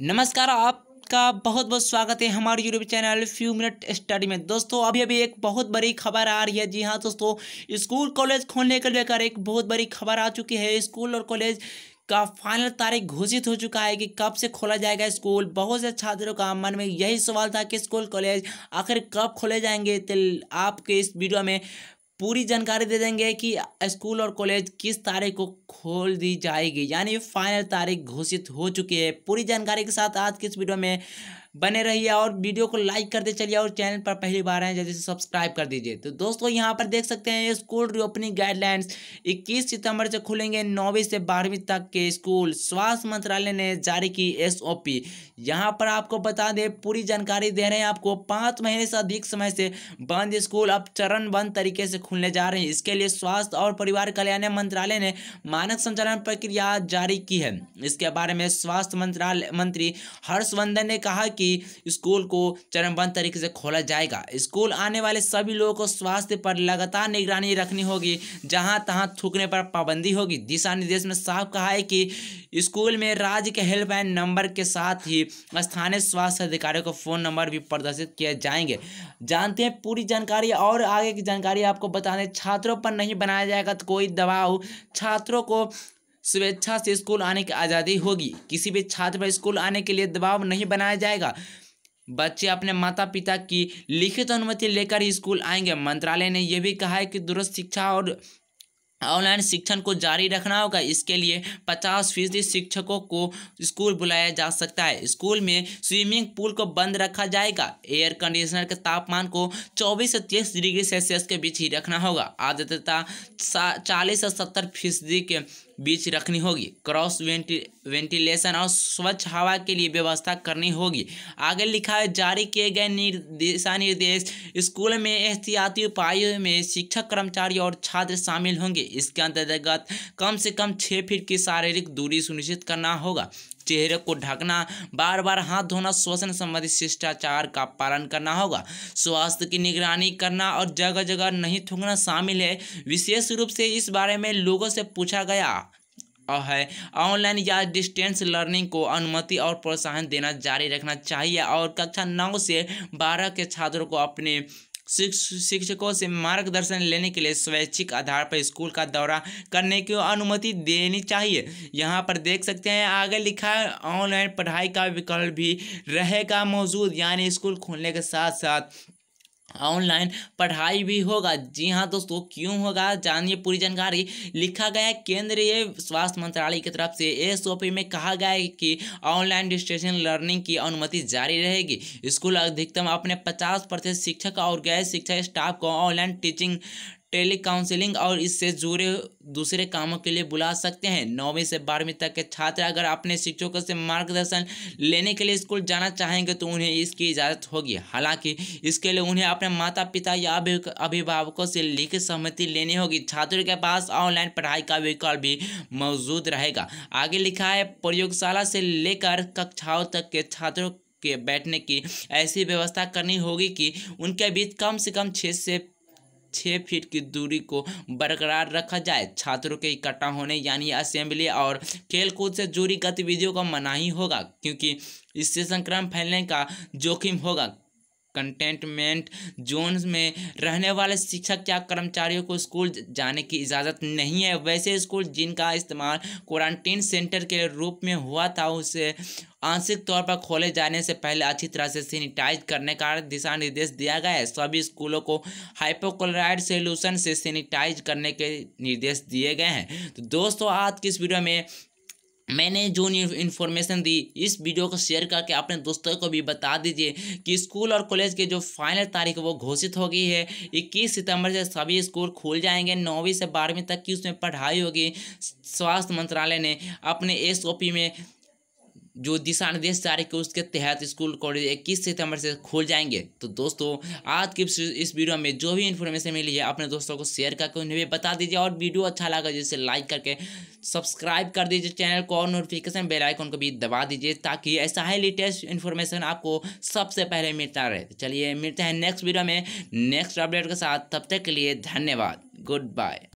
नमस्कार आपका बहुत बहुत स्वागत है हमारे YouTube channel few minute study में दोस्तों अभी अभी एक बहुत बड़ी खबर आ रही है जी हाँ दोस्तों स्कूल कॉलेज खोलने को लेकर एक बहुत बड़ी खबर आ चुकी है स्कूल और कॉलेज का फाइनल तारीख घोषित हो चुका है कि कब से खोला जाएगा स्कूल बहुत से छात्रों का मन में यही सवाल था कि स्कूल कॉलेज आखिर कब खोले जाएंगे तो आपके इस वीडियो में पूरी जानकारी दे देंगे कि स्कूल और कॉलेज किस तारीख को खोल दी जाएगी यानी फाइनल तारीख घोषित हो चुकी है पूरी जानकारी के साथ आज किस वीडियो में बने रहिए और वीडियो को लाइक करते चलिए और चैनल पर पहली बार आए जल्दी से सब्सक्राइब कर दीजिए तो दोस्तों यहाँ पर देख सकते हैं स्कूल रीओपनिंग गाइडलाइंस इक्कीस सितंबर से खुलेंगे नौवीं से बारहवीं तक के स्कूल स्वास्थ्य मंत्रालय ने जारी की एस ओ पी यहाँ पर आपको बता दें पूरी जानकारी दे रहे हैं आपको पाँच महीने से अधिक समय से बंद स्कूल अब चरणबंद तरीके से खुलने जा रहे हैं इसके लिए स्वास्थ्य और परिवार कल्याण मंत्रालय ने मानक संचालन प्रक्रिया जारी की है इसके बारे में स्वास्थ्य मंत्रालय मंत्री हर्षवर्धन ने कहा कि कि स्कूल को चरणबद्ध तरीके से खोला जाएगा स्कूल आने वाले सभी लोगों को स्वास्थ्य पर लगातार निगरानी रखनी होगी जहां तहां थूकने पर पाबंदी होगी दिशा निर्देश में साफ कहा है कि स्कूल में राज्य के हेल्पलाइन नंबर के साथ ही स्थानीय स्वास्थ्य अधिकारियों को फ़ोन नंबर भी प्रदर्शित किए जाएंगे जानते हैं पूरी जानकारी और आगे की जानकारी आपको बता दें छात्रों पर नहीं बनाया जाएगा तो कोई दबाव छात्रों को स्वेच्छा से स्कूल आने की आज़ादी होगी किसी भी छात्र पर स्कूल आने के लिए दबाव नहीं बनाया जाएगा बच्चे अपने माता पिता की लिखित अनुमति लेकर ही स्कूल आएंगे मंत्रालय ने यह भी कहा है कि दुरुस्त शिक्षा और ऑनलाइन शिक्षण को जारी रखना होगा इसके लिए पचास फीसदी शिक्षकों को स्कूल बुलाया जा सकता है स्कूल में स्विमिंग पूल को बंद रखा जाएगा एयर कंडीशनर के तापमान को चौबीस से तीस डिग्री सेल्सियस के बीच ही रखना होगा आर्द्रता चालीस से सत्तर फीसदी के बीच रखनी होगी क्रॉस वेंटि वेंटिलेशन और स्वच्छ हवा के लिए व्यवस्था करनी होगी आगे लिखा है जारी किए गए दिशा निर्देश स्कूल में एहतियाती उपायों में शिक्षक कर्मचारी और छात्र शामिल होंगे इसके अंतर्गत कम से कम छः फीट की शारीरिक दूरी सुनिश्चित करना होगा चेहरे को ढकना बार बार हाथ धोना श्वसन संबंधी शिष्टाचार का पालन करना होगा स्वास्थ्य की निगरानी करना और जगह जगह नहीं थूकना शामिल है विशेष रूप से इस बारे में लोगों से पूछा गया है ऑनलाइन या डिस्टेंस लर्निंग को अनुमति और प्रोत्साहन देना जारी रखना चाहिए और कक्षा नौ से बारह के छात्रों को अपने शिक्षकों से मार्गदर्शन लेने के लिए स्वैच्छिक आधार पर स्कूल का दौरा करने की अनुमति देनी चाहिए यहाँ पर देख सकते हैं आगे लिखा है ऑनलाइन पढ़ाई का विकल्प भी रहेगा मौजूद यानी स्कूल खोलने के साथ साथ ऑनलाइन पढ़ाई भी होगा जी हाँ दोस्तों क्यों होगा जानिए पूरी जानकारी लिखा गया है केंद्रीय स्वास्थ्य मंत्रालय की तरफ से एस ओ पी में कहा गया है कि ऑनलाइन डिस्टेंशन लर्निंग की अनुमति जारी रहेगी स्कूल अधिकतम अपने 50 प्रतिशत शिक्षक और गैर शिक्षा स्टाफ को ऑनलाइन टीचिंग टेली काउंसिलिंग और इससे जुड़े दूसरे कामों के लिए बुला सकते हैं नौवीं से बारहवीं तक के छात्र अगर अपने शिक्षकों से मार्गदर्शन लेने के लिए स्कूल जाना चाहेंगे तो उन्हें इसकी इजाज़त होगी हालांकि इसके लिए उन्हें अपने माता पिता या अभिभावकों से लिखित सहमति लेनी होगी छात्रों के पास ऑनलाइन पढ़ाई का विकल्प भी मौजूद रहेगा आगे लिखा है प्रयोगशाला से लेकर कक्षाओं तक के छात्रों के बैठने की ऐसी व्यवस्था करनी होगी कि उनके बीच कम से कम छः से छः फीट की दूरी को बरकरार रखा जाए छात्रों के इकट्ठा होने यानी असेंबली और खेलकूद से जुड़ी गतिविधियों का मनाही होगा क्योंकि इससे संक्रमण फैलने का जोखिम होगा कंटेनमेंट जोन में रहने वाले शिक्षक या कर्मचारियों को स्कूल जाने की इजाज़त नहीं है वैसे स्कूल जिनका इस्तेमाल क्वारंटीन सेंटर के रूप में हुआ था उसे आंशिक तौर पर खोले जाने से पहले अच्छी तरह से सैनिटाइज करने का दिशा निर्देश दिया गया है सभी स्कूलों को हाइपोक्लोराइड सोल्यूशन से सैनिटाइज करने के निर्देश दिए गए हैं तो दोस्तों आज की इस वीडियो में मैंने जो इन्फॉर्मेशन दी इस वीडियो को शेयर करके अपने दोस्तों को भी बता दीजिए कि स्कूल और कॉलेज की जो फाइनल तारीख वो घोषित हो गई है 21 सितंबर से सभी स्कूल खुल जाएंगे नौवीं से बारहवीं तक की उसमें पढ़ाई होगी स्वास्थ्य मंत्रालय ने अपने एसओपी में जो दिशा निर्देश जारी किए उसके तहत स्कूल कॉलेज इक्कीस सितंबर से खुल जाएंगे तो दोस्तों आज की इस वीडियो में जो भी इन्फॉर्मेशन मिली है अपने दोस्तों को शेयर करके उन्हें भी बता दीजिए और वीडियो अच्छा लगा जिससे लाइक करके सब्सक्राइब कर दीजिए चैनल को और नोटिफिकेशन बेल आइकन को भी दबा दीजिए ताकि ऐसा ही लेटेस्ट इन्फॉर्मेशन आपको सबसे पहले मिलता रहे तो चलिए मिलते हैं नेक्स्ट वीडियो में नेक्स्ट अपडेट के साथ तब तक के लिए धन्यवाद गुड बाय